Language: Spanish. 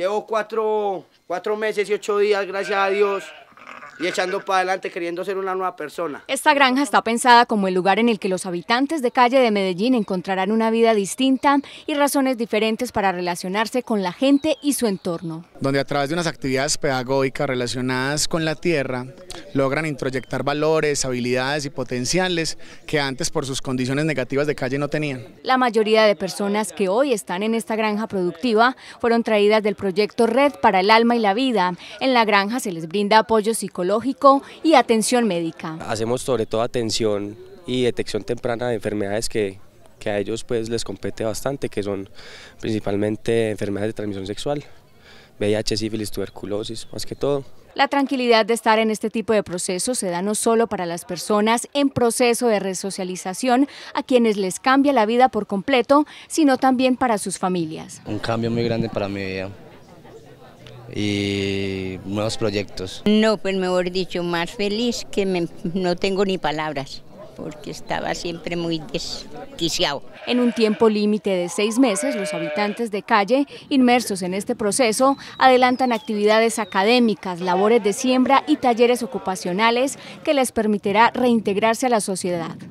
Llevo cuatro, cuatro meses y ocho días, gracias a Dios, y echando para adelante queriendo ser una nueva persona. Esta granja está pensada como el lugar en el que los habitantes de calle de Medellín encontrarán una vida distinta y razones diferentes para relacionarse con la gente y su entorno. Donde a través de unas actividades pedagógicas relacionadas con la tierra, logran introyectar valores, habilidades y potenciales que antes por sus condiciones negativas de calle no tenían. La mayoría de personas que hoy están en esta granja productiva fueron traídas del proyecto Red para el Alma y la Vida. En la granja se les brinda apoyo psicológico y atención médica. Hacemos sobre todo atención y detección temprana de enfermedades que, que a ellos pues les compete bastante, que son principalmente enfermedades de transmisión sexual. VIH, sífilis, tuberculosis, más que todo. La tranquilidad de estar en este tipo de procesos se da no solo para las personas en proceso de resocialización, a quienes les cambia la vida por completo, sino también para sus familias. Un cambio muy grande para mi vida y nuevos proyectos. No, pues mejor dicho, más feliz que me, no tengo ni palabras porque estaba siempre muy desquiciado. En un tiempo límite de seis meses, los habitantes de calle, inmersos en este proceso, adelantan actividades académicas, labores de siembra y talleres ocupacionales que les permitirá reintegrarse a la sociedad.